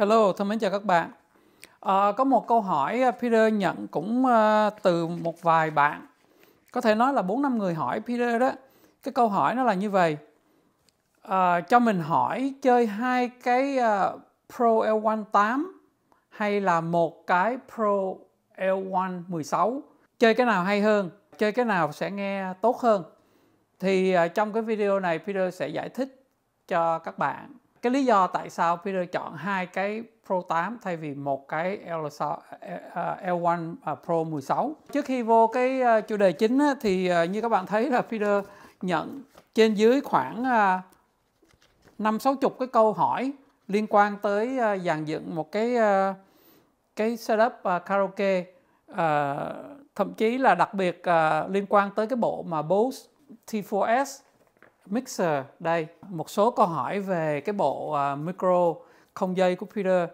Hello, thân mến chào các bạn. À, có một câu hỏi ờ, Peter nhận cũng uh, từ một vài bạn, có thể nói là bốn năm người hỏi Peter đó. Cái câu hỏi nó là như vậy. À, cho mình hỏi chơi hai cái uh, Pro L18 hay là một cái Pro L116 chơi cái nào hay hơn, chơi cái nào sẽ nghe tốt hơn. Thì uh, trong cái video này Peter sẽ giải thích cho các bạn cái lý do tại sao Peter chọn hai cái Pro 8 thay vì một cái L6, ờ, L1 ờ, Pro 16. Trước khi vô cái ờ, chủ đề chính thì như các bạn thấy là Peter nhận trên dưới khoảng năm sáu chục cái câu hỏi liên quan tới dàn dựng một cái cái setup karaoke thậm chí là đặc biệt liên quan tới cái bộ mà Bose T4S Mixer đây. Một số câu hỏi về cái bộ uh, micro không dây của Peter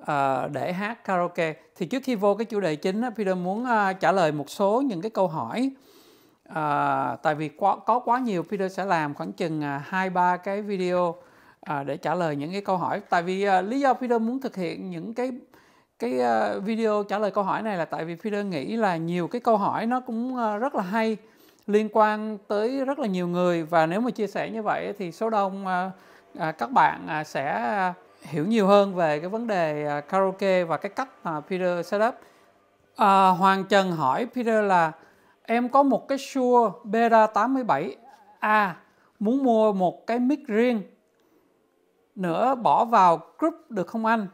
uh, để hát karaoke. Thì trước khi vô cái chủ đề chính, uh, Peter muốn uh, trả lời một số những cái câu hỏi. Uh, tại vì quá, có quá nhiều, Peter sẽ làm khoảng chừng hai uh, ba cái video uh, để trả lời những cái câu hỏi. Tại vì uh, lý do Peter muốn thực hiện những cái cái uh, video trả lời câu hỏi này là tại vì Peter nghĩ là nhiều cái câu hỏi nó cũng uh, rất là hay liên quan tới rất là nhiều người và nếu mà chia sẻ như vậy thì số đông à, à, các bạn à, sẽ hiểu nhiều hơn về cái vấn đề karaoke và cái cách mà Peter setup. À, Hoàng Trần hỏi Peter là em có một cái Shure BRA87A muốn mua một cái mic riêng nữa bỏ vào group được không anh?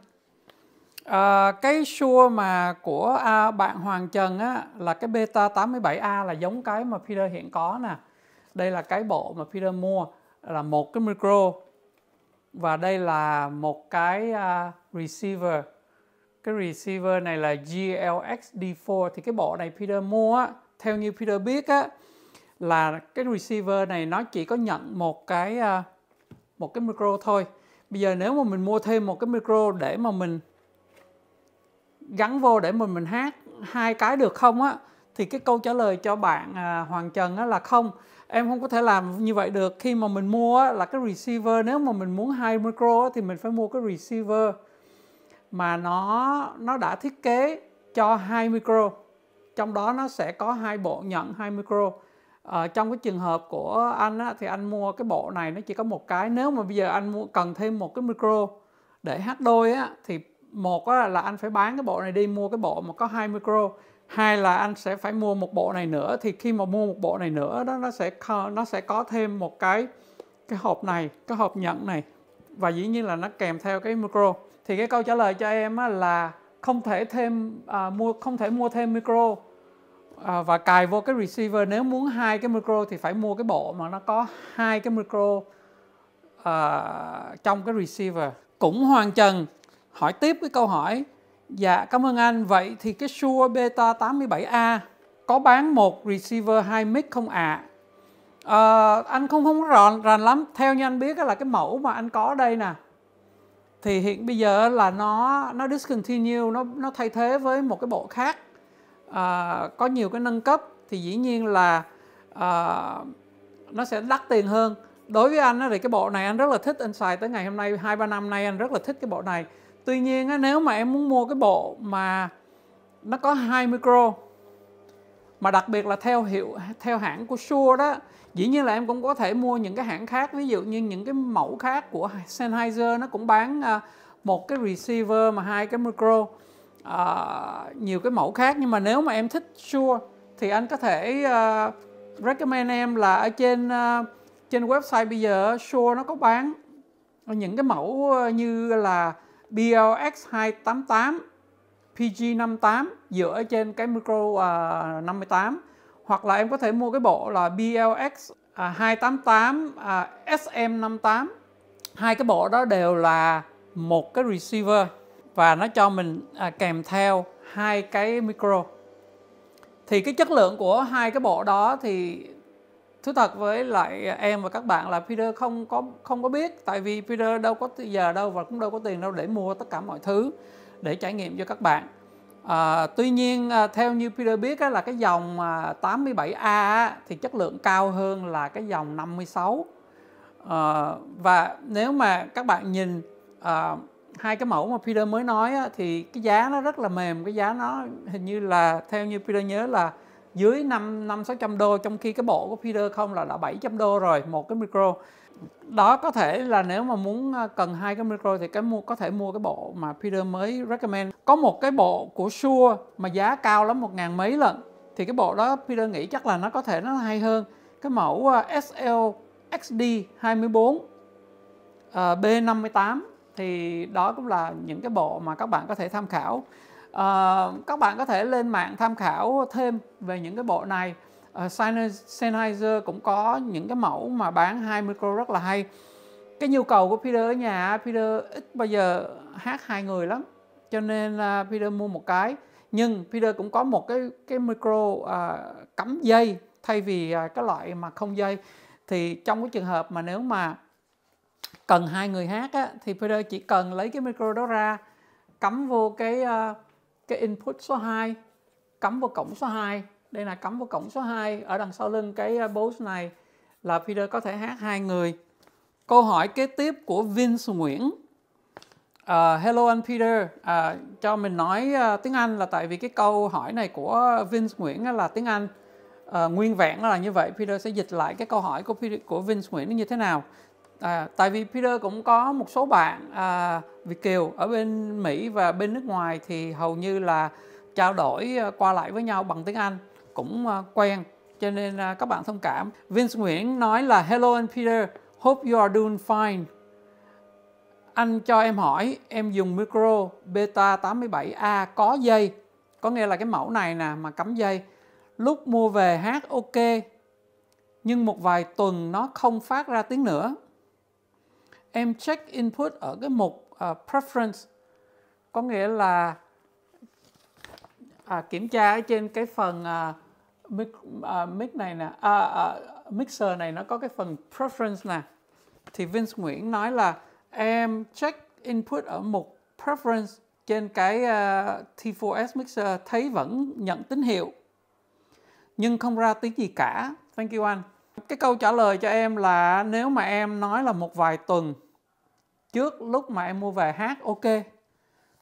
À, cái sure mà của à, bạn Hoàng Trần á, là cái beta 87A là giống cái mà Peter hiện có nè. Đây là cái bộ mà Peter mua là một cái micro và đây là một cái à, receiver. Cái receiver này là GLX D4 thì cái bộ này Peter mua á, theo như Peter biết á là cái receiver này nó chỉ có nhận một cái à, một cái micro thôi. Bây giờ nếu mà mình mua thêm một cái micro để mà mình gắn vô để mình mình hát hai cái được không á thì cái câu trả lời cho bạn à, Hoàng Trần á, là không em không có thể làm như vậy được khi mà mình mua á, là cái receiver nếu mà mình muốn hai micro á, thì mình phải mua cái receiver mà nó nó đã thiết kế cho hai micro trong đó nó sẽ có hai bộ nhận hai micro à, trong cái trường hợp của anh á, thì anh mua cái bộ này nó chỉ có một cái nếu mà bây giờ anh mua cần thêm một cái micro để hát đôi á, thì một là anh phải bán cái bộ này đi mua cái bộ mà có hai micro hai là anh sẽ phải mua một bộ này nữa thì khi mà mua một bộ này nữa đó nó sẽ nó sẽ có thêm một cái cái hộp này cái hộp nhận này và dĩ nhiên là nó kèm theo cái micro thì cái câu trả lời cho em là không thể thêm à, mua không thể mua thêm micro à, và cài vô cái receiver nếu muốn hai cái micro thì phải mua cái bộ mà nó có hai cái micro à, trong cái receiver cũng hoàn trần hỏi tiếp cái câu hỏi Dạ cảm ơn anh, vậy thì cái Shure Beta 87A có bán một receiver 2 mic không ạ? À? à, anh không không rõ ràng lắm, theo như anh biết là cái mẫu mà anh có đây nè thì hiện bây giờ là nó nó discontinue nó nó thay thế với một cái bộ khác à, có nhiều cái nâng cấp thì dĩ nhiên là à, nó sẽ đắt tiền hơn đối với anh thì cái bộ này anh rất là thích anh xài tới ngày hôm nay hai ba năm nay anh rất là thích cái bộ này tuy nhiên á, nếu mà em muốn mua cái bộ mà nó có hai micro mà đặc biệt là theo hiệu theo hãng của Shure đó dĩ nhiên là em cũng có thể mua những cái hãng khác ví dụ như những cái mẫu khác của Sennheiser nó cũng bán à, một cái receiver mà hai cái micro à, nhiều cái mẫu khác nhưng mà nếu mà em thích Shure thì anh có thể uh, recommend em là ở trên uh, trên website bây giờ Shure nó có bán những cái mẫu như là BLX288 PG58 dựa trên cái micro uh, à, 58 hoặc là em có thể mua cái bộ là BLX 288 SM58 hai cái bộ đó đều là một cái receiver và nó cho mình à, kèm theo hai cái micro thì cái chất lượng của hai cái bộ đó thì thú thật với lại em và các bạn là Peter không có không có biết tại vì Peter đâu có giờ đâu và cũng đâu có tiền đâu để mua tất cả mọi thứ để trải nghiệm cho các bạn à, tuy nhiên à, theo như Peter biết là cái dòng 87A à, thì chất lượng cao hơn là cái dòng 56 à, ờ, và nếu mà các bạn nhìn à, hai cái mẫu mà Peter mới nói thì cái giá nó rất là mềm cái giá nó hình như là theo như Peter nhớ là dưới 5 5 600 đô trong khi cái bộ của Peter không là đã 700 đô rồi một cái micro. Đó có thể là nếu mà muốn à, cần hai cái micro thì cái mua có thể mua cái bộ mà Peter mới recommend. Có một cái bộ của Shure mà giá cao lắm một ngàn mấy lần thì cái bộ đó Peter nghĩ chắc là nó có thể nó hay hơn. Cái mẫu SL XD 24 B58 thì đó cũng là những cái bộ mà các bạn có thể tham khảo à, các bạn có thể lên mạng tham khảo thêm về những cái bộ này à, Sennheiser cũng có những cái mẫu mà bán hai micro rất là hay cái nhu cầu của Peter ở nhà Peter ít bao giờ hát hai người lắm cho nên là Peter mua một cái nhưng Peter cũng có một cái cái micro à, cắm dây thay vì à, cái loại mà không dây thì trong cái trường hợp mà nếu mà cần hai người hát á, thì Peter chỉ cần lấy cái micro đó ra cắm vô cái uh, cái input số 2 cắm vào cổng số 2 đây là cắm vào cổng số 2 ở đằng sau lưng cái uh, boost này là peter có thể hát hai người câu hỏi kế tiếp của Vince Nguyễn Uh, hello anh Peter, uh, cho mình nói uh, tiếng Anh là tại vì cái câu hỏi này của Vince Nguyễn là tiếng Anh uh, nguyên vẹn là như vậy. Peter sẽ dịch lại cái câu hỏi của Peter, của Vince Nguyễn như thế nào. À, tại vì Peter cũng có một số bạn à, Việt kiều ở bên Mỹ và bên nước ngoài thì hầu như là trao đổi à, qua lại với nhau bằng tiếng Anh cũng à, quen cho nên à, các bạn thông cảm. Vince Nguyễn nói là Hello anh Peter, hope you are doing fine. Anh cho em hỏi, em dùng micro Beta 87A có dây, có nghĩa là cái mẫu này nè mà cắm dây. Lúc mua về hát ok, nhưng một vài tuần nó không phát ra tiếng nữa em check input ở cái mục uh, preference có nghĩa là à, kiểm tra ở trên cái phần uh, mic, uh, mic này nè à, uh, mixer này nó có cái phần preference nè thì Vince Nguyễn nói là em check input ở mục preference trên cái uh, T4S mixer thấy vẫn nhận tín hiệu nhưng không ra tiếng gì cả thank you anh cái câu trả lời cho em là nếu mà em nói là một vài tuần trước lúc mà em mua về hát ok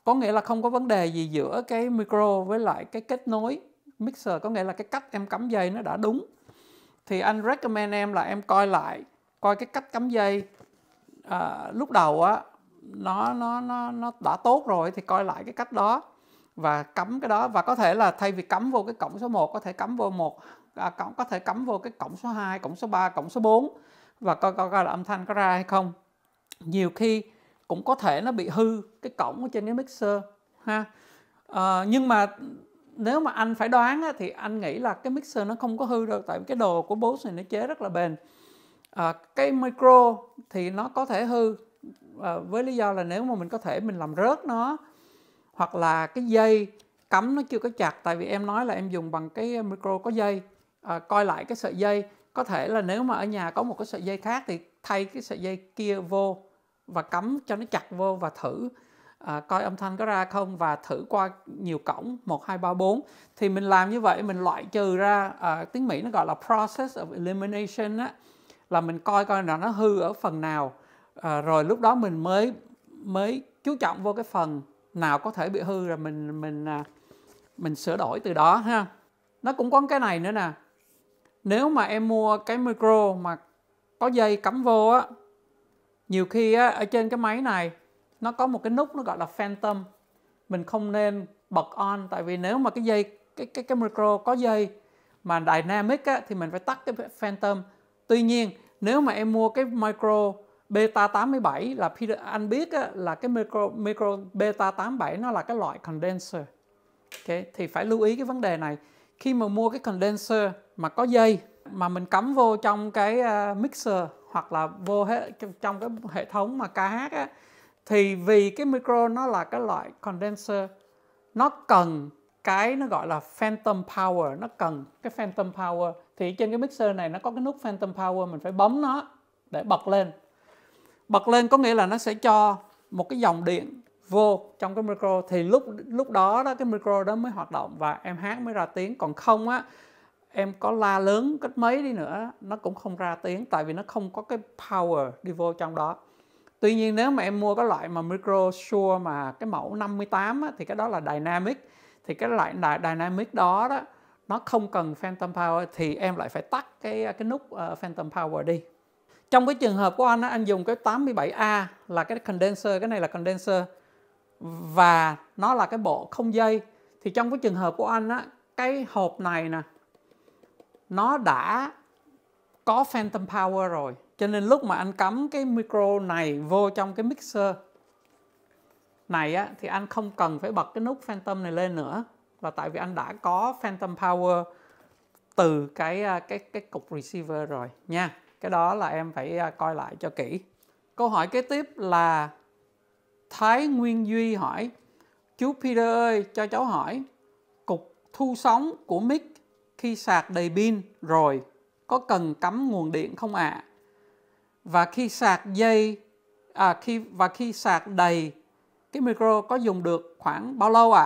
có nghĩa là không có vấn đề gì giữa cái micro với lại cái kết nối mixer có nghĩa là cái cách em cắm dây nó đã đúng thì anh recommend em là em coi lại coi cái cách cắm dây à, lúc đầu á nó nó nó nó đã tốt rồi thì coi lại cái cách đó và cắm cái đó và có thể là thay vì cắm vô cái cổng số 1 có thể cắm vô một à, có thể cắm vô cái cổng số 2, cổng số 3, cổng số 4 và coi coi coi là âm thanh có ra hay không nhiều khi cũng có thể nó bị hư cái cổng ở trên cái mixer ha à, nhưng mà nếu mà anh phải đoán á, thì anh nghĩ là cái mixer nó không có hư đâu tại vì cái đồ của bố này nó chế rất là bền à, cái micro thì nó có thể hư à, với lý do là nếu mà mình có thể mình làm rớt nó hoặc là cái dây cắm nó chưa có chặt tại vì em nói là em dùng bằng cái micro có dây à, coi lại cái sợi dây có thể là nếu mà ở nhà có một cái sợi dây khác thì thay cái sợi dây kia vô và cắm cho nó chặt vô và thử à, coi âm thanh có ra không và thử qua nhiều cổng 1, 2, 3, 4 thì mình làm như vậy mình loại trừ ra à, tiếng Mỹ nó gọi là process of elimination á, là mình coi coi là nó hư ở phần nào à, rồi lúc đó mình mới mới chú trọng vô cái phần nào có thể bị hư rồi mình mình à, mình sửa đổi từ đó ha nó cũng có cái này nữa nè nếu mà em mua cái micro mà có dây cắm vô á nhiều khi á, ở trên cái máy này nó có một cái nút nó gọi là phantom mình không nên bật on tại vì nếu mà cái dây cái cái cái micro có dây mà dynamic á, thì mình phải tắt cái phantom tuy nhiên nếu mà em mua cái micro beta 87 là Peter anh biết á, là cái micro micro beta 87 nó là cái loại condenser okay. thì phải lưu ý cái vấn đề này khi mà mua cái condenser mà có dây mà mình cắm vô trong cái à, mixer hoặc là vô hết trong cái hệ thống mà ca hát á thì vì cái micro nó là cái loại condenser nó cần cái nó gọi là phantom power nó cần cái phantom power thì trên cái mixer này nó có cái nút phantom power mình phải bấm nó để bật lên bật lên có nghĩa là nó sẽ cho một cái dòng điện vô trong cái micro thì lúc lúc đó đó cái micro đó mới hoạt động và em hát mới ra tiếng còn không á em có la lớn cách mấy đi nữa nó cũng không ra tiếng tại vì nó không có cái power đi vô trong đó tuy nhiên nếu mà em mua cái loại mà micro sure mà cái mẫu 58 á, thì cái đó là dynamic thì cái loại dynamic đó đó nó không cần phantom power thì em lại phải tắt cái cái nút uh, phantom power đi trong cái trường hợp của anh á, anh dùng cái 87A là cái condenser cái này là condenser và nó là cái bộ không dây thì trong cái trường hợp của anh á cái hộp này nè nó đã có phantom power rồi cho nên lúc mà anh cắm cái micro này vô trong cái mixer này á, thì anh không cần phải bật cái nút phantom này lên nữa là tại vì anh đã có phantom power từ cái à, cái cái cục receiver rồi nha cái đó là em phải à, coi lại cho kỹ câu hỏi kế tiếp là Thái Nguyên Duy hỏi chú Peter ơi cho cháu hỏi cục thu sóng của mic khi sạc đầy pin rồi có cần cắm nguồn điện không ạ? À? Và khi sạc dây à, khi và khi sạc đầy cái micro có dùng được khoảng bao lâu ạ?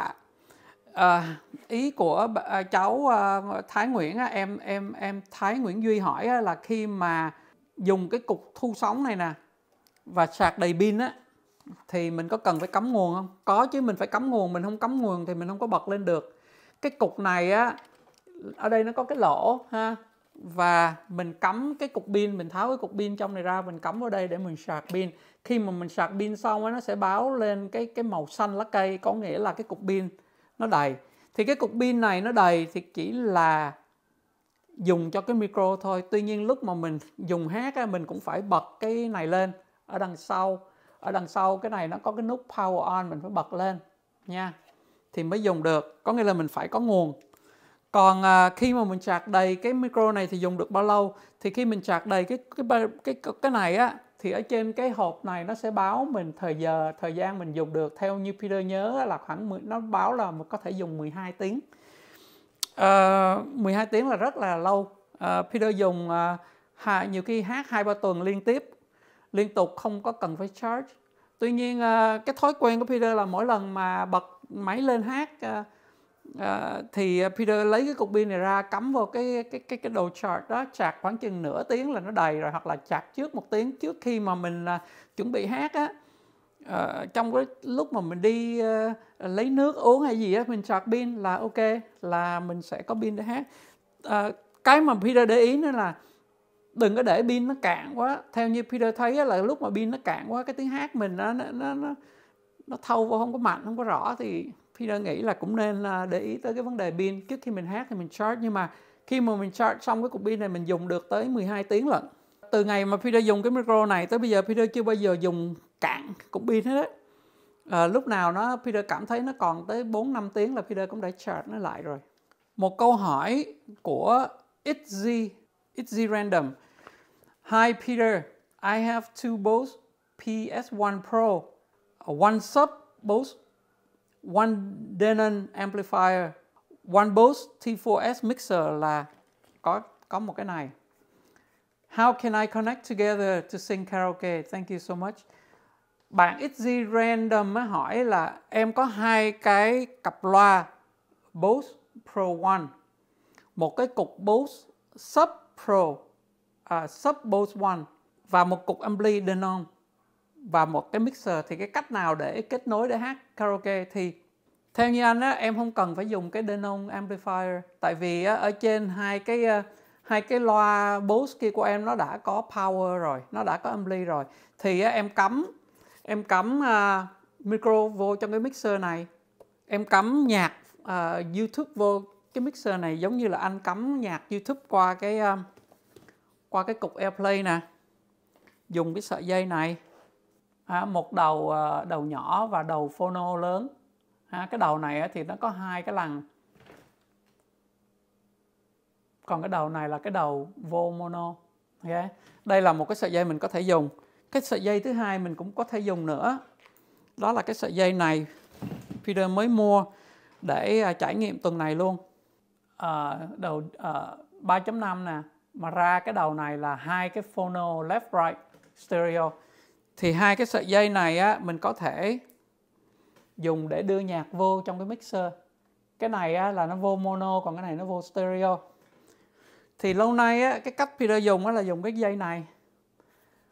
À? À, ý của à, cháu à, Thái Nguyễn em em em Thái Nguyễn Duy hỏi là khi mà dùng cái cục thu sóng này nè và sạc đầy pin á thì mình có cần phải cắm nguồn không? Có chứ mình phải cắm nguồn, mình không cắm nguồn thì mình không có bật lên được. Cái cục này á ở đây nó có cái lỗ ha và mình cắm cái cục pin mình tháo cái cục pin trong này ra mình cắm vào đây để mình sạc pin khi mà mình sạc pin xong ấy, nó sẽ báo lên cái cái màu xanh lá cây có nghĩa là cái cục pin nó đầy thì cái cục pin này nó đầy thì chỉ là dùng cho cái micro thôi tuy nhiên lúc mà mình dùng hát ấy, mình cũng phải bật cái này lên ở đằng sau ở đằng sau cái này nó có cái nút power on mình phải bật lên nha thì mới dùng được có nghĩa là mình phải có nguồn còn à, khi mà mình sạc đầy cái micro này thì dùng được bao lâu thì khi mình sạc đầy cái cái cái cái này á thì ở trên cái hộp này nó sẽ báo mình thời giờ thời gian mình dùng được theo như Peter nhớ là khoảng 10, nó báo là mình có thể dùng 12 tiếng uh, ờ, 12 tiếng là rất là lâu uh, Peter dùng uh, à, hà, nhiều khi hát hai ba tuần liên tiếp liên tục không có cần phải charge tuy nhiên uh, cái thói quen của Peter là mỗi lần mà bật máy lên hát uh, à, thì ờ, Peter lấy cái cục pin này ra cắm vào cái cái cái cái đầu chart đó chạc khoảng chừng nửa tiếng là nó đầy rồi hoặc là chạc trước một tiếng trước khi mà mình à, chuẩn bị hát á à, trong cái lúc mà mình đi à, lấy nước uống hay gì á mình chạc pin là ok là mình sẽ có pin để hát à, cái mà Peter để ý nữa là đừng có để pin nó cạn quá theo như Peter thấy á, là lúc mà pin nó cạn quá cái tiếng hát mình nó nó nó, nó thâu vô không có mạnh không có rõ thì Peter nghĩ là cũng nên là để ý tới cái vấn đề pin trước khi mình hát thì mình charge nhưng mà khi mà mình charge xong cái cục pin này mình dùng được tới 12 tiếng lận từ ngày mà Peter dùng cái micro này tới bây giờ Peter chưa bao giờ dùng cạn cục pin hết á à, lúc nào nó Peter cảm thấy nó còn tới 4 5 tiếng là Peter cũng đã charge nó lại rồi một câu hỏi của XZ XZ Random Hi Peter I have two Bose PS1 Pro one sub Bose one Denon amplifier, one Bose T4S mixer là có có một cái này. How can I connect together to sing karaoke? Thank you so much. Bạn XZ Random mới hỏi là em có hai cái cặp loa Bose Pro One, một cái cục Bose Sub Pro, uh, Sub Bose One và một cục ampli Denon và một cái mixer thì cái cách nào để kết nối để hát karaoke thì theo như anh á em không cần phải dùng cái Denon amplifier tại vì á, ở trên hai cái ờ, hai cái loa Bose kia của em nó đã có power rồi nó đã có ampli rồi thì á, em cắm em cắm uh, micro vô trong cái mixer này em cắm nhạc uh, YouTube vô cái mixer này giống như là anh cắm nhạc YouTube qua cái uh, qua cái cục AirPlay nè dùng cái sợi dây này một đầu ờ, đầu nhỏ và đầu phono lớn cái đầu này thì nó có hai cái lằn còn cái đầu này là cái đầu vô mono đây là một cái sợi dây mình có thể dùng cái sợi dây thứ hai mình cũng có thể dùng nữa đó là cái sợi dây này Peter mới mua để ờ, trải nghiệm tuần này luôn à, đầu à, 3.5 nè mà ra cái đầu này là hai cái phono left right stereo thì hai cái sợi dây này á mình có thể dùng để đưa nhạc vô trong cái mixer cái này á, là nó vô mono còn cái này nó vô stereo thì lâu nay á, cái cách Peter dùng á, là dùng cái dây này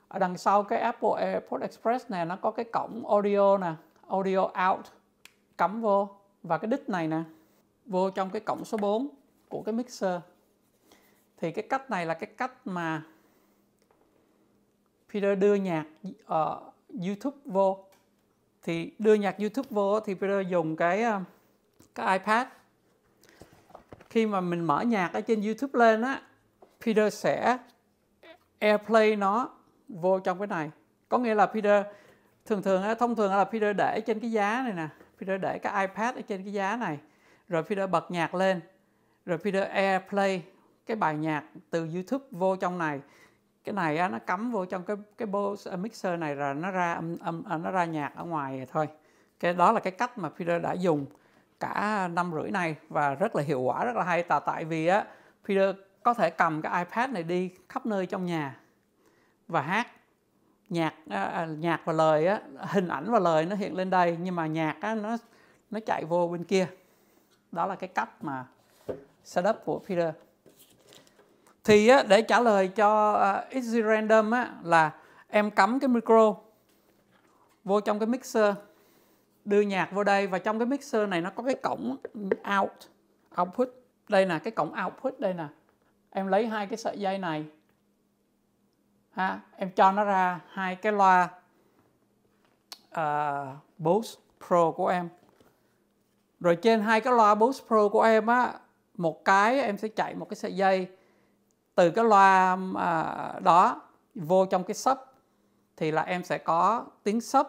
ở đằng sau cái Apple AirPod Express này nó có cái cổng audio nè audio out cắm vô và cái đít này nè vô trong cái cổng số 4 của cái mixer thì cái cách này là cái cách mà Peter đưa nhạc ở ờ, uh, YouTube vô thì đưa nhạc YouTube vô thì Peter dùng cái uh, cái iPad khi mà mình mở nhạc ở trên YouTube lên á Peter sẽ AirPlay nó vô trong cái này có nghĩa là Peter thường thường á thông thường là Peter để trên cái giá này nè Peter để cái iPad ở trên cái giá này rồi Peter bật nhạc lên rồi Peter AirPlay cái bài nhạc từ YouTube vô trong này cái này á, nó cắm vô trong cái cái Bose mixer này là nó ra âm âm à, nó ra nhạc ở ngoài thôi cái đó là cái cách mà Peter đã dùng cả năm rưỡi này và rất là hiệu quả rất là hay tại tại vì á Peter có thể cầm cái iPad này đi khắp nơi trong nhà và hát nhạc à, à, nhạc và lời á, hình ảnh và lời nó hiện lên đây nhưng mà nhạc á, nó nó chạy vô bên kia đó là cái cách mà setup của Peter thì á, để trả lời cho uh, Easy Random á, là em cắm cái micro vô trong cái mixer đưa nhạc vô đây và trong cái mixer này nó có cái cổng out output đây nè cái cổng output đây nè em lấy hai cái sợi dây này ha em cho nó ra hai cái loa uh, Bose Pro của em rồi trên hai cái loa Bose Pro của em á một cái em sẽ chạy một cái sợi dây từ cái loa à, đó vô trong cái sub thì là em sẽ có tiếng sub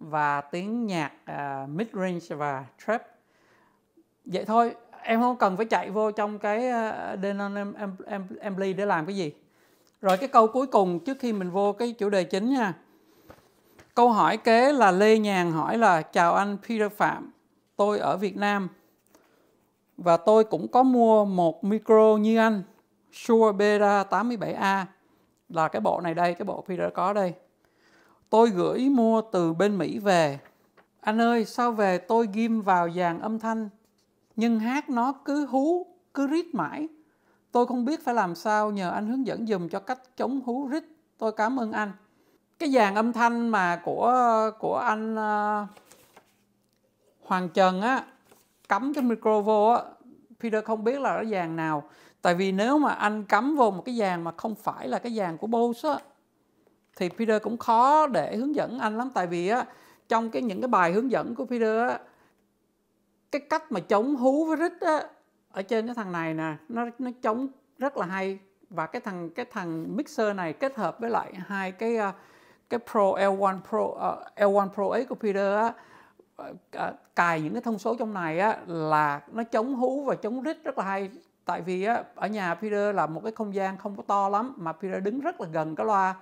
và tiếng nhạc uh, à, mid range và trap vậy thôi em không cần phải chạy vô trong cái uh, Denon Ampli để làm cái gì rồi cái câu cuối cùng trước khi mình vô cái chủ đề chính nha câu hỏi kế là Lê Nhàn hỏi là chào anh Peter Phạm tôi ở Việt Nam và tôi cũng có mua một micro như anh Shure BRA87A là cái bộ này đây, cái bộ Peter có đây. Tôi gửi mua từ bên Mỹ về. Anh ơi, sao về tôi ghim vào dàn âm thanh nhưng hát nó cứ hú, cứ rít mãi. Tôi không biết phải làm sao nhờ anh hướng dẫn dùm cho cách chống hú rít. Tôi cảm ơn anh. Cái dàn âm thanh mà của của anh uh, Hoàng Trần á cắm cái micro vô á Peter không biết là cái dàn nào Tại vì nếu mà anh cắm vô một cái dàn mà không phải là cái dàn của Bose á, thì Peter cũng khó để hướng dẫn anh lắm. Tại vì á, trong cái những cái bài hướng dẫn của Peter á, cái cách mà chống hú với rít á, ở trên cái thằng này nè, nó nó chống rất là hay và cái thằng cái thằng mixer này kết hợp với lại hai cái ờ, cái Pro L1 Pro uh, ờ, L1 Pro ấy của Peter á, ờ, cài những cái thông số trong này á là nó chống hú và chống rít rất là hay tại vì á, ở nhà Peter là một cái không gian không có to lắm mà Peter đứng rất là gần cái loa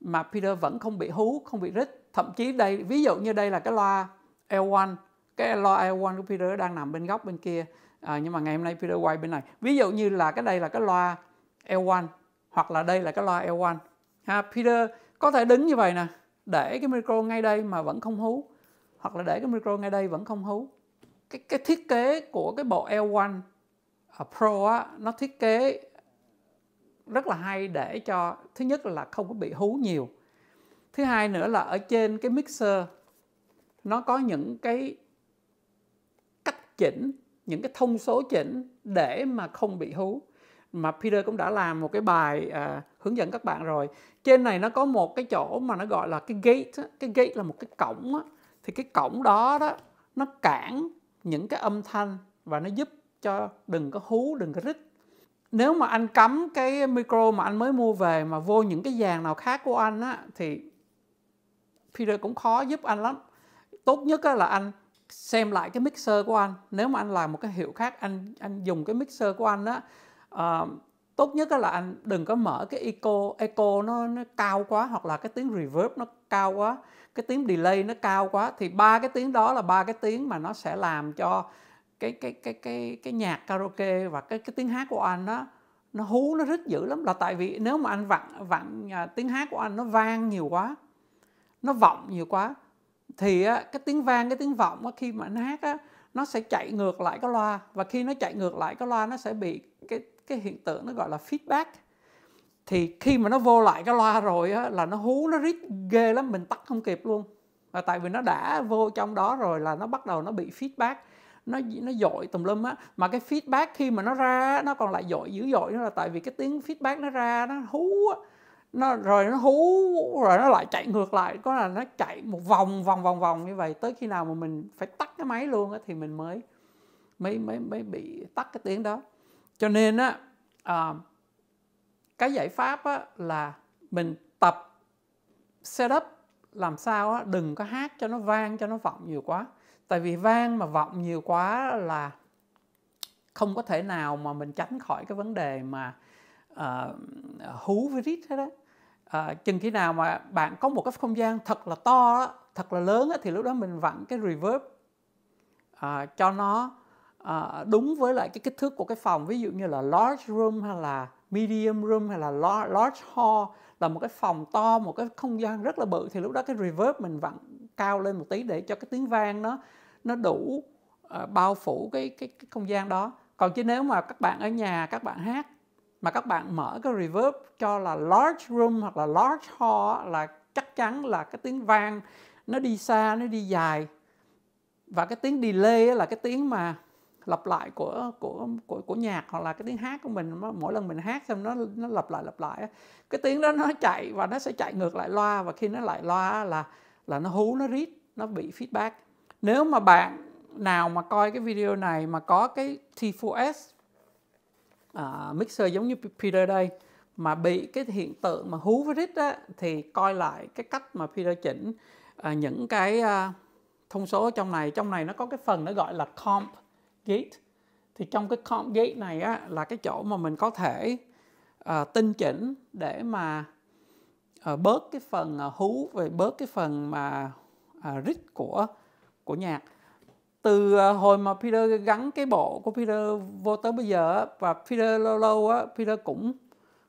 mà Peter vẫn không bị hú, không bị rít. Thậm chí đây, ví dụ như đây là cái loa L1, cái loa L1 của Peter đang nằm bên góc bên kia. À, nhưng mà ngày hôm nay Peter quay bên này. Ví dụ như là cái đây là cái loa L1 hoặc là đây là cái loa L1. Ha, Peter có thể đứng như vậy nè, để cái micro ngay đây mà vẫn không hú hoặc là để cái micro ngay đây vẫn không hú. Cái, cái thiết kế của cái bộ L1 Ờ, Pro á, nó thiết kế rất là hay để cho thứ nhất là không có bị hú nhiều thứ hai nữa là ở trên cái mixer nó có những cái cách chỉnh những cái thông số chỉnh để mà không bị hú mà Peter cũng đã làm một cái bài à, hướng dẫn các bạn rồi trên này nó có một cái chỗ mà nó gọi là cái gate cái gate là một cái cổng á. thì cái cổng đó đó nó cản những cái âm thanh và nó giúp cho đừng có hú đừng có rít nếu mà anh cấm cái micro mà anh mới mua về mà vô những cái dàn nào khác của anh á thì Peter cũng khó giúp anh lắm tốt nhất là anh xem lại cái mixer của anh nếu mà anh làm một cái hiệu khác anh anh dùng cái mixer của anh á uh, tốt nhất là anh đừng có mở cái eco eco nó, nó cao quá hoặc là cái tiếng reverb nó cao quá cái tiếng delay nó cao quá thì ba cái tiếng đó là ba cái tiếng mà nó sẽ làm cho cái cái cái cái cái nhạc karaoke và cái cái tiếng hát của anh nó nó hú nó rít dữ lắm là tại vì nếu mà anh vặn vặn à, tiếng hát của anh nó vang nhiều quá nó vọng nhiều quá thì cái tiếng vang cái tiếng vọng khi mà anh hát á nó sẽ chạy ngược lại cái loa và khi nó chạy ngược lại cái loa nó sẽ bị cái cái hiện tượng nó gọi là feedback thì khi mà nó vô lại cái loa rồi á, là nó hú nó rít ghê lắm mình tắt không kịp luôn và tại vì nó đã vô trong đó rồi là nó bắt đầu nó bị feedback nó nó dội tùm lum á mà cái feedback khi mà nó ra nó còn lại dội dữ dội nữa là tại vì cái tiếng feedback nó ra nó hú á nó rồi nó hú rồi nó lại chạy ngược lại có là nó chạy một vòng vòng vòng vòng như vậy tới khi nào mà mình phải tắt cái máy luôn á thì mình mới mới mới mới bị tắt cái tiếng đó cho nên á à, cái giải pháp á, là mình tập setup làm sao á, đừng có hát cho nó vang cho nó vọng nhiều quá tại vì vang mà vọng nhiều quá là không có thể nào mà mình tránh khỏi cái vấn đề mà uh, hú virus hết đó uh, ờ, chừng khi nào mà bạn có một cái không gian thật là to đó, thật là lớn đó, thì lúc đó mình vặn cái reverb uh, cho nó uh, đúng với lại cái kích thước của cái phòng ví dụ như là large room hay là medium room hay là large hall là một cái phòng to một cái không gian rất là bự thì lúc đó cái reverb mình vặn cao lên một tí để cho cái tiếng vang nó nó đủ uh, bao phủ cái, cái cái không gian đó còn chứ nếu mà các bạn ở nhà các bạn hát mà các bạn mở cái reverb cho là large room hoặc là large hall là chắc chắn là cái tiếng vang nó đi xa nó đi dài và cái tiếng delay là cái tiếng mà lặp lại của của của của nhạc hoặc là cái tiếng hát của mình mỗi lần mình hát xong nó nó lặp lại lặp lại cái tiếng đó nó chạy và nó sẽ chạy ngược lại loa và khi nó lại loa là là nó hú nó rít nó bị feedback nếu mà bạn nào mà coi cái video này mà có cái T4S uh, à, mixer giống như Peter đây mà bị cái hiện tượng mà hú với rít á thì coi lại cái cách mà Peter chỉnh uh, những cái uh, thông số trong này trong này nó có cái phần nó gọi là comp gate thì trong cái comp gate này á là cái chỗ mà mình có thể uh, tinh chỉnh để mà Ờ, bớt cái phần ờ, hú về bớt cái phần mà uh, rít của của nhạc từ hồi mà Peter gắn cái bộ của Peter vô tới bây giờ và Peter lâu lâu á Peter cũng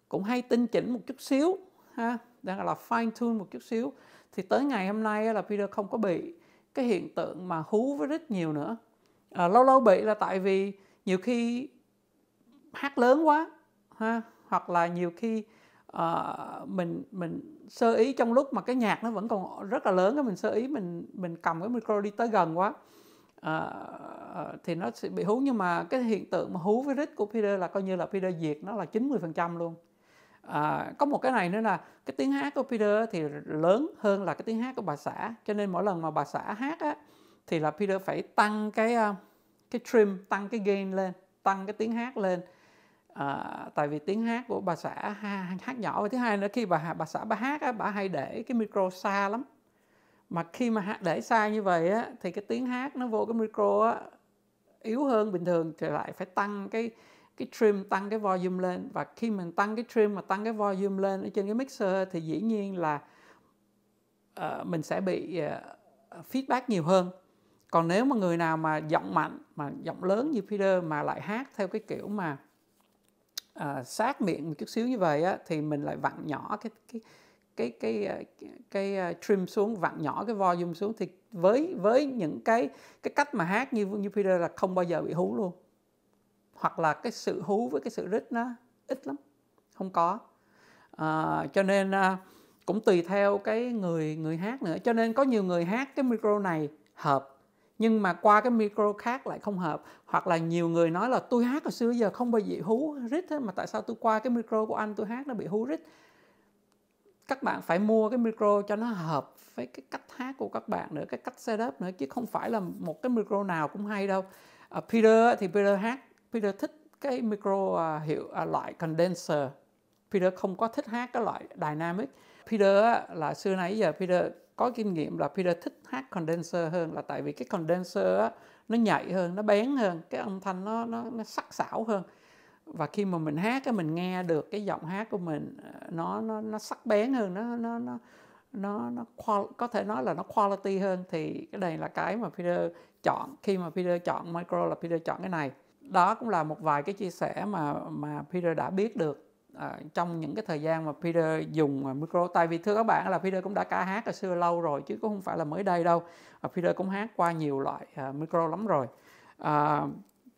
cũng hay tinh chỉnh một chút xíu ha đang là fine tune một chút xíu thì tới ngày hôm nay là Peter không có bị cái hiện tượng mà hú với rít nhiều nữa à, lâu lâu bị là tại vì nhiều khi hát lớn quá ha hoặc là nhiều khi uh, mình mình sơ ý trong lúc mà cái nhạc nó vẫn còn rất là lớn cái mình sơ ý mình mình cầm cái micro đi tới gần quá uh, thì nó sẽ bị hú nhưng mà cái hiện tượng mà hú với rít của Peter là coi như là Peter diệt nó là 90% luôn À, có một cái này nữa là cái tiếng hát của Peter thì lớn hơn là cái tiếng hát của bà xã cho nên mỗi lần mà bà xã hát á, thì là Peter phải tăng cái cái trim tăng cái gain lên tăng cái tiếng hát lên à, tại vì tiếng hát của bà xã hát nhỏ và thứ hai nữa khi bà bà xã bà hát bà hay để cái micro xa lắm mà khi mà để xa như vậy á, thì cái tiếng hát nó vô cái micro á, yếu hơn bình thường thì lại phải tăng cái cái trim tăng cái volume lên và khi mình tăng cái trim mà tăng cái volume lên ở trên cái mixer thì dĩ nhiên là uh, mình sẽ bị uh, feedback nhiều hơn còn nếu mà người nào mà giọng mạnh mà giọng lớn như Peter mà lại hát theo cái kiểu mà à, sát miệng một chút xíu như vậy á, thì mình lại vặn nhỏ cái cái cái cái ờ, cái, cái ờ, trim xuống vặn nhỏ cái volume xuống thì với với những cái cái cách mà hát như như Peter là không bao giờ bị hú luôn hoặc là cái sự hú với cái sự rít nó ít lắm không có à, cho nên à, cũng tùy theo cái người người hát nữa cho nên có nhiều người hát cái micro này hợp nhưng mà qua cái micro khác lại không hợp hoặc là nhiều người nói là tôi hát hồi xưa giờ không bao giờ hú rít hết mà tại sao tôi qua cái micro của anh tôi hát nó bị hú rít các bạn phải mua cái micro cho nó hợp với cái cách hát của các bạn nữa cái cách setup nữa chứ không phải là một cái micro nào cũng hay đâu à, Peter thì Peter hát Peter thích cái micro à, hiệu à, loại condenser Peter không có thích hát cái loại dynamic Peter là xưa nãy giờ Peter có kinh nghiệm là Peter thích hát condenser hơn là tại vì cái condenser á, nó nhạy hơn, nó bén hơn, cái âm thanh nó nó, nó sắc sảo hơn và khi mà mình hát cái mình nghe được cái giọng hát của mình ờ, nó nó nó sắc bén hơn, nó nó nó nó nó qual, có thể nói là nó quality hơn thì cái này là cái mà Peter chọn khi mà Peter chọn micro là Peter chọn cái này đó cũng là một vài cái chia sẻ mà mà Peter đã biết được à, trong những cái thời gian mà Peter dùng ờ, micro tại vì thưa các bạn là Peter cũng đã ca hát ở xưa lâu rồi chứ cũng không phải là mới đây đâu và Peter cũng hát qua nhiều loại à, micro lắm rồi à,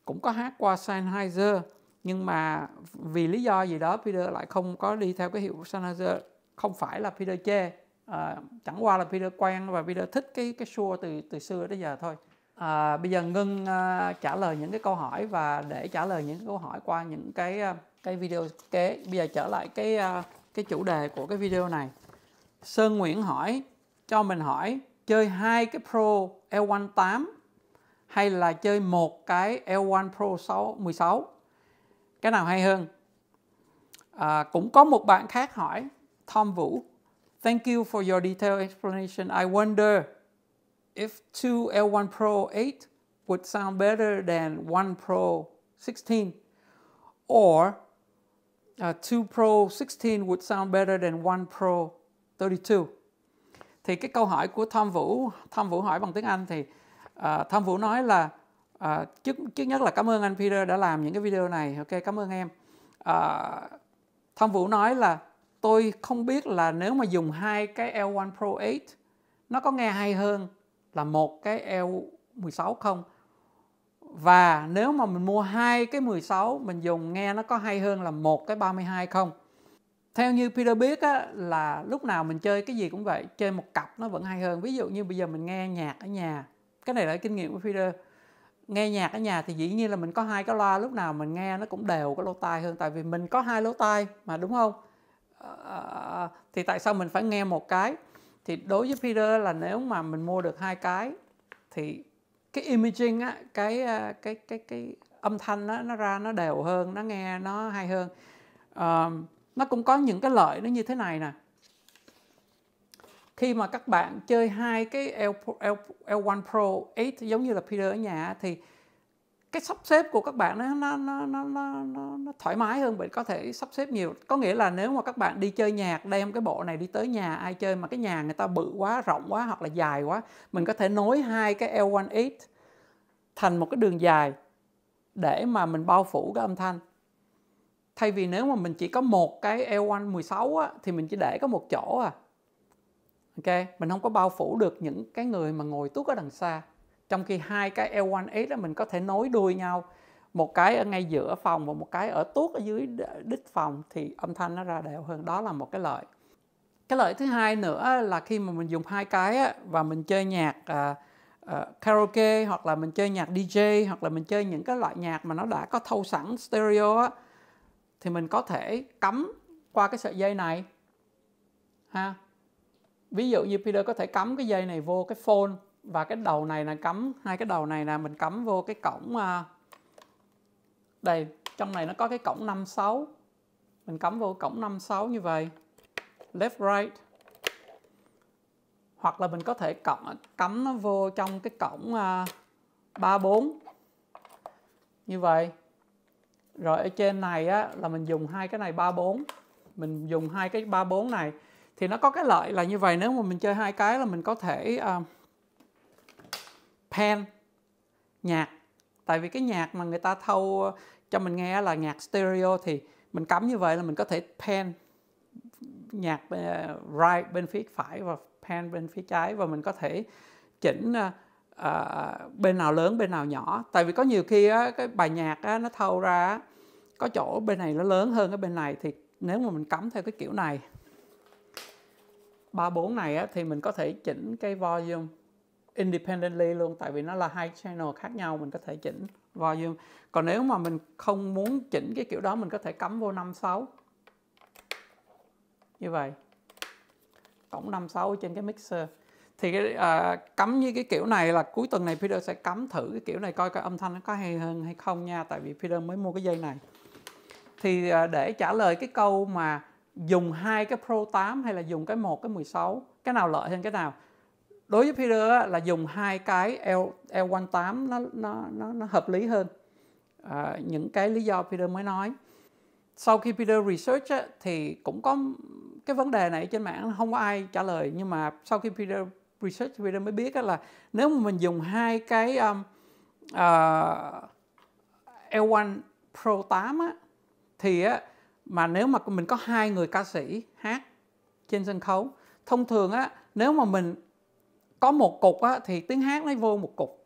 cũng có hát qua Sennheiser nhưng mà vì lý do gì đó Peter lại không có đi theo cái hiệu Sennheiser không phải là Peter chê à, chẳng qua là Peter quen và Peter thích cái cái show từ từ xưa tới giờ thôi à, bây giờ ngưng à, trả lời những cái câu hỏi và để trả lời những câu hỏi qua những cái à, cái video kế bây giờ trở lại cái à, cái chủ đề của cái video này Sơn Nguyễn hỏi cho mình hỏi chơi hai cái Pro L18 hay là chơi một cái L1 Pro 6 16 cái nào hay hơn à, cũng có một bạn khác hỏi Tom Vũ Thank you for your detailed explanation. I wonder if two L1 Pro 8 would sound better than one Pro 16 or uh, 2 Pro 16 would sound better than 1 Pro 32. Thì cái câu hỏi của Tham Vũ, Tham Vũ hỏi bằng tiếng Anh thì uh, Tham Vũ nói là uh, trước trước nhất là cảm ơn anh Peter đã làm những cái video này. Ok, cảm ơn em. Uh, Tham Vũ nói là tôi không biết là nếu mà dùng hai cái L1 Pro 8 nó có nghe hay hơn là một cái L16 không? và nếu mà mình mua hai cái 16 mình dùng nghe nó có hay hơn là một cái 32 không theo như Peter biết á, là lúc nào mình chơi cái gì cũng vậy chơi một cặp nó vẫn hay hơn ví dụ như bây giờ mình nghe nhạc ở nhà cái này là kinh nghiệm của Peter nghe nhạc ở nhà thì dĩ nhiên là mình có hai cái loa lúc nào mình nghe nó cũng đều cái lỗ tai hơn tại vì mình có hai lỗ tai mà đúng không à, thì tại sao mình phải nghe một cái thì đối với Peter là nếu mà mình mua được hai cái thì cái imaging á cái ờ, cái cái cái âm thanh á, nó ra nó đều hơn nó nghe nó hay hơn uh, nó cũng có những cái lợi nó như thế này nè khi mà các bạn chơi hai cái L, L, L1 Pro 8 giống như là Peter ở nhà thì cái sắp xếp của các bạn nó nó nó nó nó, nó, nó thoải mái hơn bạn có thể sắp xếp nhiều có nghĩa là nếu mà các bạn đi chơi nhạc đem cái bộ này đi tới nhà ai chơi mà cái nhà người ta bự quá rộng quá hoặc là dài quá mình có thể nối hai cái l x thành một cái đường dài để mà mình bao phủ cái âm thanh thay vì nếu mà mình chỉ có một cái L1 16 á, thì mình chỉ để có một chỗ à ok mình không có bao phủ được những cái người mà ngồi tuốt ở đằng xa trong khi hai cái L1S đó mình có thể nối đuôi nhau một cái ở ngay giữa phòng và một cái ở tuốt ở dưới đích phòng thì âm thanh nó ra đều hơn đó là một cái lợi cái lợi thứ hai nữa là khi mà mình dùng hai cái và mình chơi nhạc à, à, karaoke hoặc là mình chơi nhạc DJ hoặc là mình chơi những cái loại nhạc mà nó đã có thâu sẵn stereo thì mình có thể cắm qua cái sợi dây này ha ví dụ như Peter có thể cắm cái dây này vô cái phone và cái đầu này là cắm hai cái đầu này là mình cắm vô cái cổng à, đây trong này nó có cái cổng 56 mình cắm vô cổng 56 như vậy left right hoặc là mình có thể cắm, cắm nó vô trong cái cổng uh, à, 34 như vậy rồi ở trên này á, là mình dùng hai cái này 34 mình dùng hai cái 34 này thì nó có cái lợi là như vậy nếu mà mình chơi hai cái là mình có thể uh, pen nhạc tại vì cái nhạc mà người ta thâu ờ, cho mình nghe là nhạc stereo thì mình cắm như vậy là mình có thể pen nhạc ờ, right bên phía phải và pen bên phía trái và mình có thể chỉnh uh, bên nào lớn bên nào nhỏ tại vì có nhiều khi á, cái bài nhạc á, nó thâu ra có chỗ bên này nó lớn hơn cái bên này thì nếu mà mình cắm theo cái kiểu này ba bốn này á, thì mình có thể chỉnh cái volume independently luôn tại vì nó là hai channel khác nhau mình có thể chỉnh volume còn nếu mà mình không muốn chỉnh cái kiểu đó mình có thể cắm vô 56 như vậy tổng 56 trên cái mixer thì cái, à, cắm như cái kiểu này là cuối tuần này Peter sẽ cắm thử cái kiểu này coi cái âm thanh nó có hay hơn hay không nha tại vì Peter mới mua cái dây này thì à, để trả lời cái câu mà dùng hai cái Pro 8 hay là dùng cái một cái 16 cái nào lợi hơn cái nào đối với Peter là dùng hai cái L L18 nó nó nó, nó hợp lý hơn à, những cái lý do Peter mới nói sau khi Peter research á, thì cũng có cái vấn đề này trên mạng không có ai trả lời nhưng mà sau khi Peter research Peter mới biết á, là nếu mà mình dùng hai cái um, uh, à, L1 Pro 8 á, thì á, mà nếu mà mình có hai người ca sĩ hát trên sân khấu thông thường á nếu mà mình có một cục á, thì tiếng hát nó vô một cục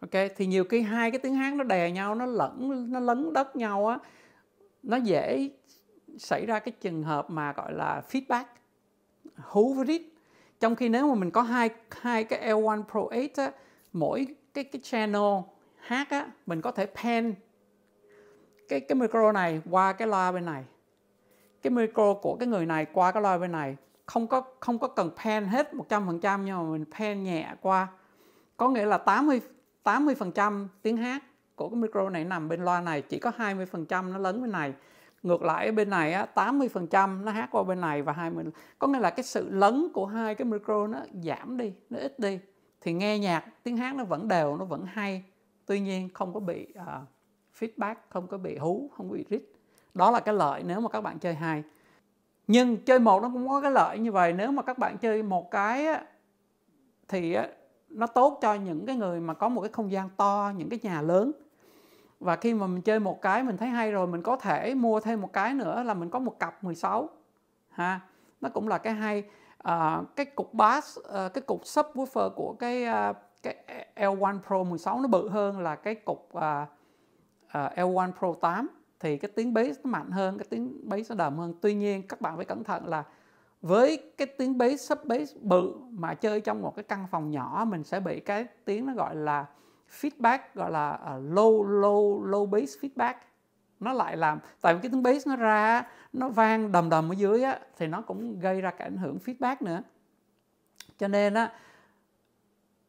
ok thì nhiều khi hai cái tiếng hát nó đè nhau nó lẫn nó lấn đất nhau á nó dễ xảy ra cái trường hợp mà gọi là feedback hú với rít trong khi nếu mà mình có hai hai cái L1 Pro 8 á, mỗi cái cái channel hát á mình có thể pan cái cái micro này qua cái loa bên này cái micro của cái người này qua cái loa bên này không có không có cần pen hết 100% nhưng mà mình pen nhẹ qua có nghĩa là 80 80% tiếng hát của cái micro này nằm bên loa này chỉ có 20% nó lớn bên này ngược lại bên này á, 80% nó hát qua bên này và 20 có nghĩa là cái sự lớn của hai cái micro nó giảm đi nó ít đi thì nghe nhạc tiếng hát nó vẫn đều nó vẫn hay tuy nhiên không có bị uh, feedback không có bị hú không có bị rít đó là cái lợi nếu mà các bạn chơi hai nhưng chơi một nó cũng có cái lợi như vậy nếu mà các bạn chơi một cái thì nó tốt cho những cái người mà có một cái không gian to những cái nhà lớn và khi mà mình chơi một cái mình thấy hay rồi mình có thể mua thêm một cái nữa là mình có một cặp 16 ha nó cũng là cái hay à, cái cục bass à, cái cục subwoofer của cái à, cái L1 Pro 16 nó bự hơn là cái cục à, à, L1 Pro 8 thì cái tiếng bass nó mạnh hơn cái tiếng bass nó đầm hơn tuy nhiên các bạn phải cẩn thận là với cái tiếng bass sub bass bự mà chơi trong một cái căn phòng nhỏ mình sẽ bị cái tiếng nó gọi là feedback gọi là ờ, low low low bass feedback nó lại làm tại vì cái tiếng bass nó ra nó vang đầm đầm ở dưới á thì nó cũng gây ra cái ảnh hưởng feedback nữa cho nên á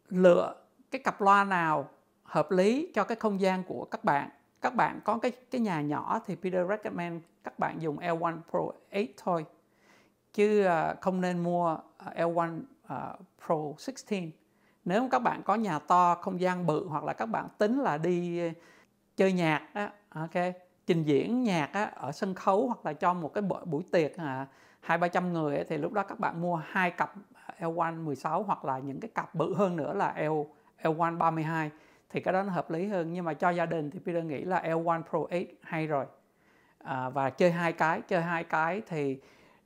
lựa cái cặp loa nào hợp lý cho cái không gian của các bạn các bạn có cái cái nhà nhỏ thì Peter recommend các bạn dùng L1 Pro 8 thôi chứ ờ, không nên mua ờ, L1 ờ, Pro 16 nếu các bạn có nhà to không gian bự hoặc là các bạn tính là đi chơi nhạc á ok trình diễn nhạc á, ở sân khấu hoặc là cho một cái buổi, buổi tiệc à, hai ba trăm người ấy, thì lúc đó các bạn mua hai cặp L1 16 hoặc là những cái cặp bự hơn nữa là L L1 32 thì cái đó nó hợp lý hơn nhưng mà cho gia đình thì Peter nghĩ là L1 Pro 8 hay rồi à, và chơi hai cái chơi hai cái thì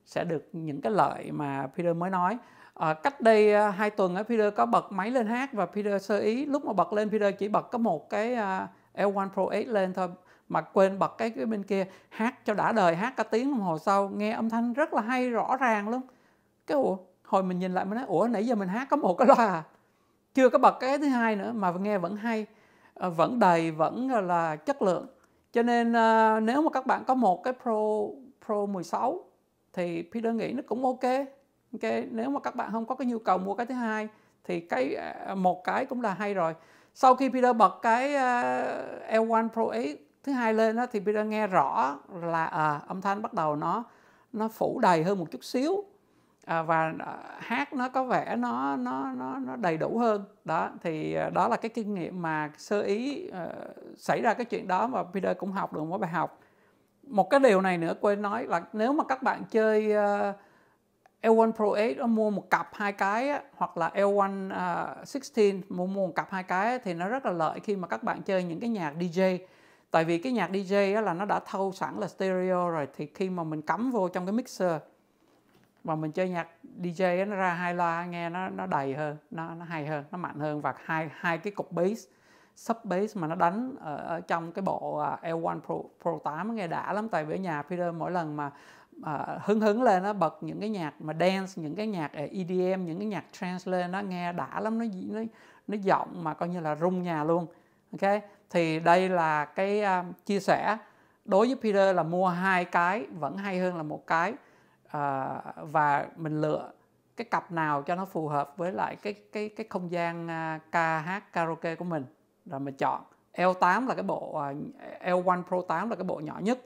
sẽ được những cái lợi mà Peter mới nói à, cách đây à, hai tuần á Peter có bật máy lên hát và Peter sơ ý lúc mà bật lên Peter chỉ bật có một cái à, L1 Pro 8 lên thôi mà quên bật cái, cái bên kia hát cho đã đời hát cả tiếng đồng hồ sau nghe âm thanh rất là hay rõ ràng luôn cái ủa hồi mình nhìn lại mình nói ủa nãy giờ mình hát có một cái loa à chưa có bật cái thứ hai nữa mà nghe vẫn hay ờ, vẫn đầy vẫn là chất lượng cho nên ờ, nếu mà các bạn có một cái Pro Pro 16 thì Peter nghĩ nó cũng ok ok nếu mà các bạn không có cái nhu cầu mua cái thứ hai thì cái ờ, một cái cũng là hay rồi sau khi Peter bật cái L1 Pro ấy thứ hai lên đó, thì Peter nghe rõ là à, âm thanh bắt đầu nó nó phủ đầy hơn một chút xíu À, và à, hát nó có vẻ nó nó nó nó đầy đủ hơn đó thì à, đó là cái kinh nghiệm mà sơ ý uh, xảy ra cái chuyện đó và Peter cũng học được một bài học một cái điều này nữa quên nói là nếu mà các bạn chơi uh, L1 Pro 8 mua một cặp hai cái hoặc là L1 uh, 16 mua mua một cặp hai cái thì nó rất là lợi khi mà các bạn chơi những cái nhạc DJ tại vì cái nhạc DJ là nó đã thâu sẵn là stereo rồi thì khi mà mình cắm vô trong cái mixer mà mình chơi nhạc DJ ấy, nó ra hai loa nghe nó nó đầy hơn nó nó hay hơn nó mạnh hơn và hai hai cái cục bass sub bass mà nó đánh ở, ở trong cái bộ à, L1 Pro Pro 8 nghe đã lắm tại vì ở nhà Peter mỗi lần mà à, hứng hứng lên nó bật những cái nhạc mà dance những cái nhạc à, EDM những cái nhạc trance lên nó nghe đã lắm nó nó nó giọng mà coi như là rung nhà luôn ok thì đây là cái uh, chia sẻ đối với Peter là mua hai cái vẫn hay hơn là một cái à, và mình lựa cái cặp nào cho nó phù hợp với lại cái cái cái không gian à, ca hát karaoke của mình rồi mình chọn L8 là cái bộ à, L1 Pro 8 là cái bộ nhỏ nhất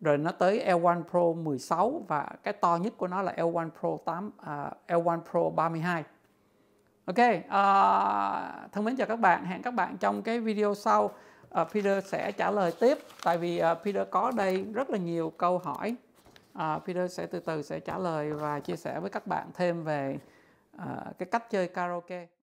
rồi nó tới L1 Pro 16 và cái to nhất của nó là L1 Pro 8 à, L1 Pro 32 Ok, à, thân mến chào các bạn, hẹn các bạn trong cái video sau. À, Peter sẽ trả lời tiếp, tại vì à, Peter có đây rất là nhiều câu hỏi à, Peter sẽ từ từ sẽ trả lời và chia sẻ với các bạn thêm về à, cái cách chơi karaoke